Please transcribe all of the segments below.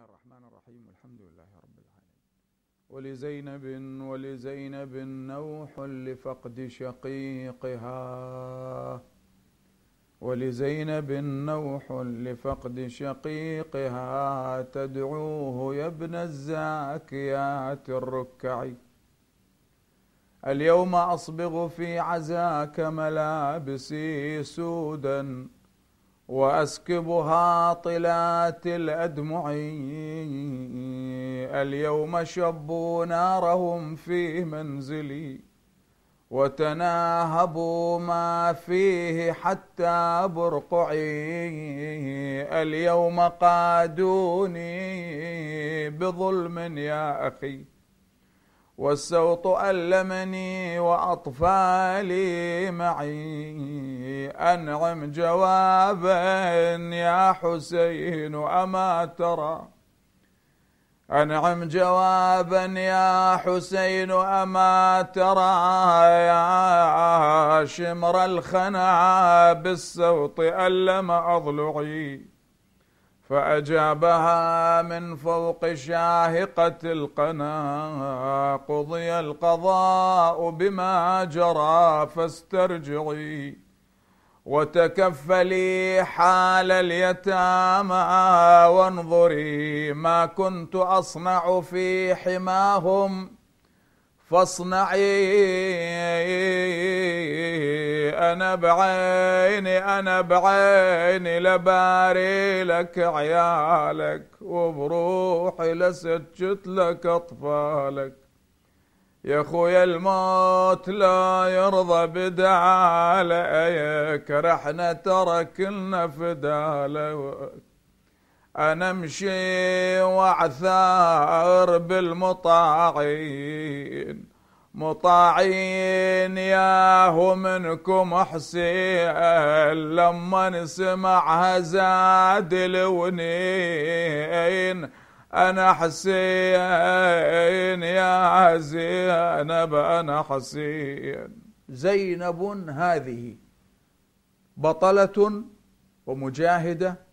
الله الرحمن الرحيم الحمد لله رب العالمين ولزينب ولزينب نوح لفقد شقيقها ولزينب نوح لفقد شقيقها تدعوه يا ابن الزاكيات الركع اليوم أصبغ في عزاك ملابسي سودا وأسكبها طلات الأدمع اليوم شبوا نارهم في منزلي وتناهبوا ما فيه حتى برقعي اليوم قادوني بظلم يا أخي والسوط ألمني وأطفالي معي أنعم جوابا يا حسين أما ترى أنعم جوابا يا حسين أما ترى يا شمر الخنا بالسوط ألم أضلعي فأجابها من فوق شاهقة القنا قضي القضاء بما جرى فاسترجعي وتكفلي حال اليتامى وانظري ما كنت أصنع في حماهم فاصنعي أنا بعيني أنا بعيني لباري لك عيالك وبروحي لسجت لك أطفالك يا خويا الموت لا يرضى بدعالك رحنا ترى كلنا فدالك أنا وعثار بالمطاعين مطاعين ياهو منكم حسين لما نسمع زاد لونين أنا حسين يا زينب أنا حسين زينب هذه بطلة ومجاهدة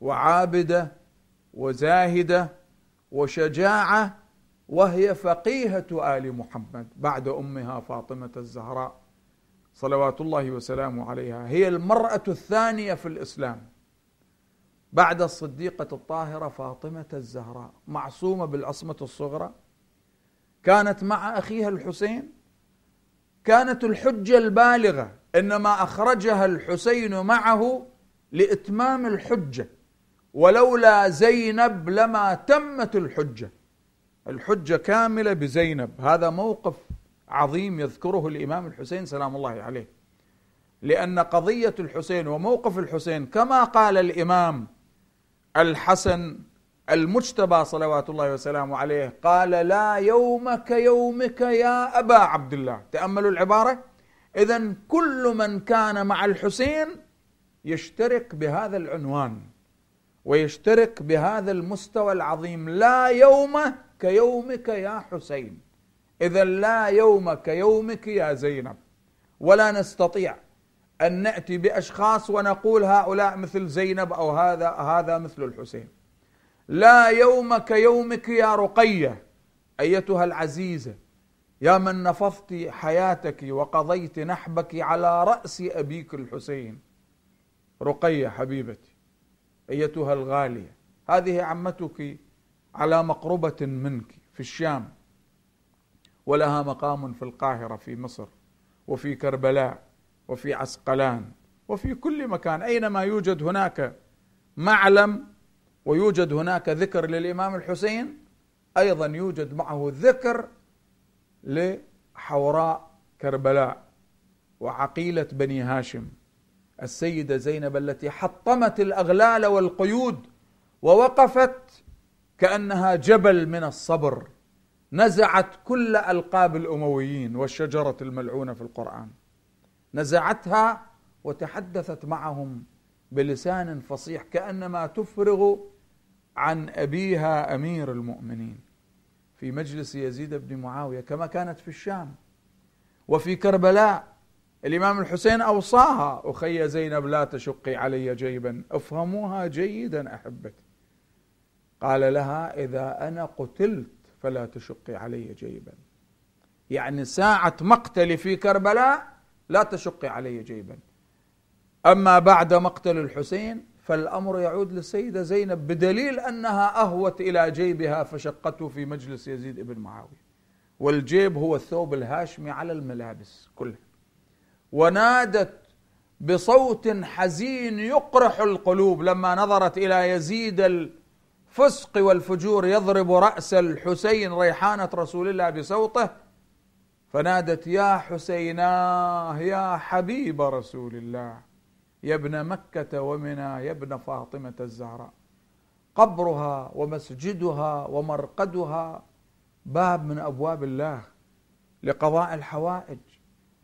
وعابده وزاهده وشجاعه وهي فقيهه ال محمد بعد امها فاطمه الزهراء صلوات الله وسلامه عليها هي المراه الثانيه في الاسلام بعد الصديقه الطاهره فاطمه الزهراء معصومه بالعصمه الصغرى كانت مع اخيها الحسين كانت الحجه البالغه انما اخرجها الحسين معه لاتمام الحجه ولولا زينب لما تمت الحجة الحجة كاملة بزينب هذا موقف عظيم يذكره الإمام الحسين سلام الله عليه لأن قضية الحسين وموقف الحسين كما قال الإمام الحسن المجتبى صلوات الله وسلامه عليه قال لا يوم كيومك يا أبا عبد الله تأملوا العبارة إذا كل من كان مع الحسين يشترك بهذا العنوان ويشترك بهذا المستوى العظيم لا يوم كيومك يا حسين اذا لا يوم كيومك يا زينب ولا نستطيع ان ناتي باشخاص ونقول هؤلاء مثل زينب او هذا هذا مثل الحسين لا يوم كيومك يا رقيه ايتها العزيزه يا من نفضت حياتك وقضيت نحبك على راس ابيك الحسين رقيه حبيبتي ايتها الغاليه هذه عمتك على مقربه منك في الشام ولها مقام في القاهره في مصر وفي كربلاء وفي عسقلان وفي كل مكان اينما يوجد هناك معلم ويوجد هناك ذكر للامام الحسين ايضا يوجد معه ذكر لحوراء كربلاء وعقيله بني هاشم السيدة زينب التي حطمت الأغلال والقيود ووقفت كأنها جبل من الصبر نزعت كل ألقاب الأمويين والشجرة الملعونة في القرآن نزعتها وتحدثت معهم بلسان فصيح كأنما تفرغ عن أبيها أمير المؤمنين في مجلس يزيد بن معاوية كما كانت في الشام وفي كربلاء الإمام الحسين أوصاها أخي زينب لا تشقي علي جيبا افهموها جيدا أحبتي قال لها إذا أنا قتلت فلا تشقي علي جيبا يعني ساعة مقتلي في كربلاء لا تشقي علي جيبا أما بعد مقتل الحسين فالأمر يعود للسيدة زينب بدليل أنها أهوت إلى جيبها فشقته في مجلس يزيد بن معاوية والجيب هو الثوب الهاشمي على الملابس كلها ونادت بصوت حزين يقرح القلوب لما نظرت الى يزيد الفسق والفجور يضرب راس الحسين ريحانه رسول الله بصوته فنادت يا حسيناه يا حبيب رسول الله يا ابن مكه ومنى يا ابن فاطمه الزهراء قبرها ومسجدها ومرقدها باب من ابواب الله لقضاء الحوائج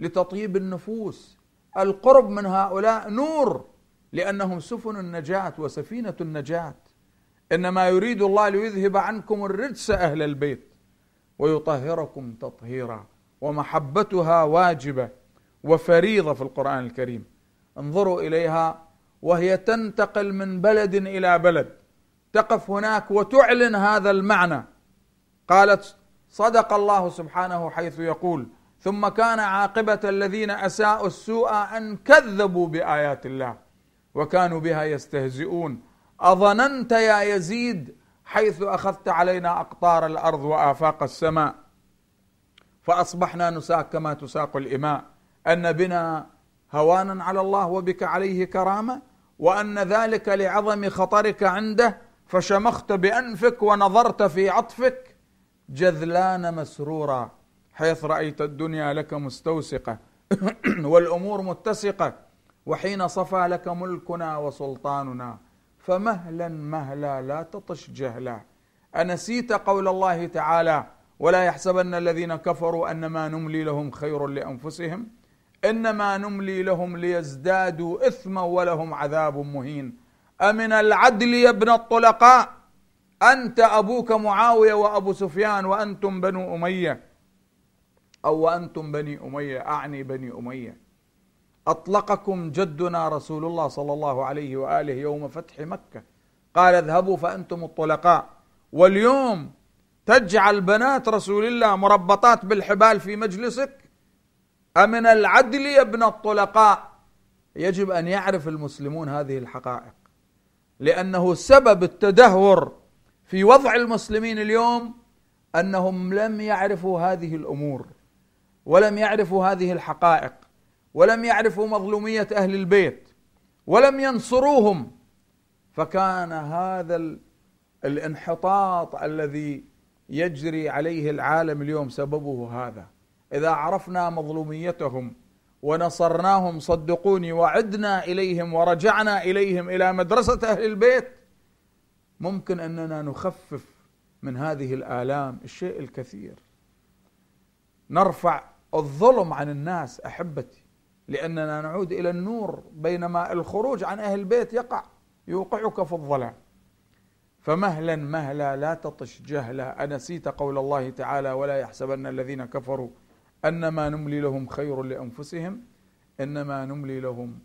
لتطيب النفوس القرب من هؤلاء نور لانهم سفن النجاه وسفينه النجاه انما يريد الله ليذهب عنكم الرجس اهل البيت ويطهركم تطهيرا ومحبتها واجبه وفريضه في القران الكريم انظروا اليها وهي تنتقل من بلد الى بلد تقف هناك وتعلن هذا المعنى قالت صدق الله سبحانه حيث يقول ثم كان عاقبة الذين أساءوا السوء أن كذبوا بآيات الله وكانوا بها يستهزئون أظننت يا يزيد حيث أخذت علينا أقطار الأرض وآفاق السماء فأصبحنا نساق كما تساق الإماء أن بنا هوانا على الله وبك عليه كرامة وأن ذلك لعظم خطرك عنده فشمخت بأنفك ونظرت في عطفك جذلان مسرورا حيث رأيت الدنيا لك مستوسقة والأمور متسقة وحين صفى لك ملكنا وسلطاننا فمهلا مهلا لا تطش جهلا أنسيت قول الله تعالى ولا يحسبن الذين كفروا أنما نملي لهم خير لأنفسهم إنما نملي لهم ليزدادوا إثما ولهم عذاب مهين أمن العدل يا ابن الطلقاء أنت أبوك معاوية وأبو سفيان وأنتم بنو أمية أو وأنتم بني أمية أعني بني أمية أطلقكم جدنا رسول الله صلى الله عليه وآله يوم فتح مكة قال اذهبوا فأنتم الطلقاء واليوم تجعل بنات رسول الله مربطات بالحبال في مجلسك أمن العدل يا ابن الطلقاء يجب أن يعرف المسلمون هذه الحقائق لأنه سبب التدهور في وضع المسلمين اليوم أنهم لم يعرفوا هذه الأمور ولم يعرفوا هذه الحقائق ولم يعرفوا مظلوميه اهل البيت ولم ينصروهم فكان هذا الانحطاط الذي يجري عليه العالم اليوم سببه هذا اذا عرفنا مظلوميتهم ونصرناهم صدقوني وعدنا اليهم ورجعنا اليهم الى مدرسه اهل البيت ممكن اننا نخفف من هذه الالام الشيء الكثير نرفع الظلم عن الناس احبتي لاننا نعود الى النور بينما الخروج عن اهل البيت يقع يوقعك في الظلام فمهلا مهلا لا تطش جهلا انسيت قول الله تعالى ولا يحسبن الذين كفروا انما نملي لهم خير لانفسهم انما نملي لهم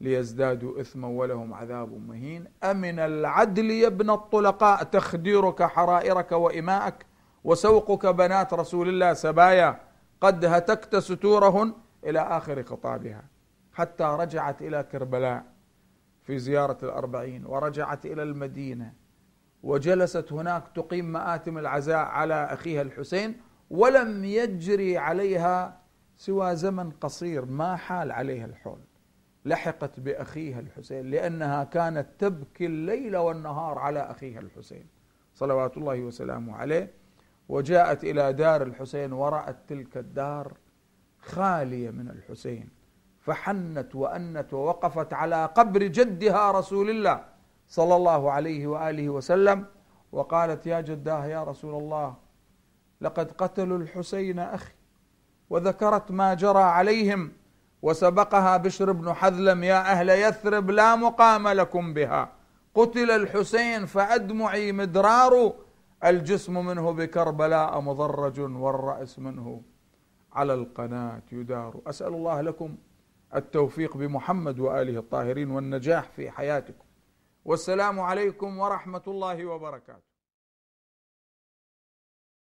ليزدادوا اثما ولهم عذاب مهين امن العدل يا ابن الطلقاء تخديرك حرائرك واماءك وسوقك بنات رسول الله سبايا قد هتكت ستورهن إلى آخر خطابها حتى رجعت إلى كربلاء في زيارة الأربعين ورجعت إلى المدينة وجلست هناك تقيم مآتم العزاء على أخيها الحسين ولم يجري عليها سوى زمن قصير ما حال عليها الحول لحقت بأخيها الحسين لأنها كانت تبكي الليل والنهار على أخيها الحسين صلوات الله وسلامه عليه وجاءت الى دار الحسين ورات تلك الدار خاليه من الحسين فحنت وانت ووقفت على قبر جدها رسول الله صلى الله عليه واله وسلم وقالت يا جداه يا رسول الله لقد قتلوا الحسين اخي وذكرت ما جرى عليهم وسبقها بشر بن حذلم يا اهل يثرب لا مقام لكم بها قتل الحسين فادمعي مدرار الجسم منه بكربلاء مضرج والرأس منه على القناة يدار أسأل الله لكم التوفيق بمحمد وآله الطاهرين والنجاح في حياتكم والسلام عليكم ورحمة الله وبركاته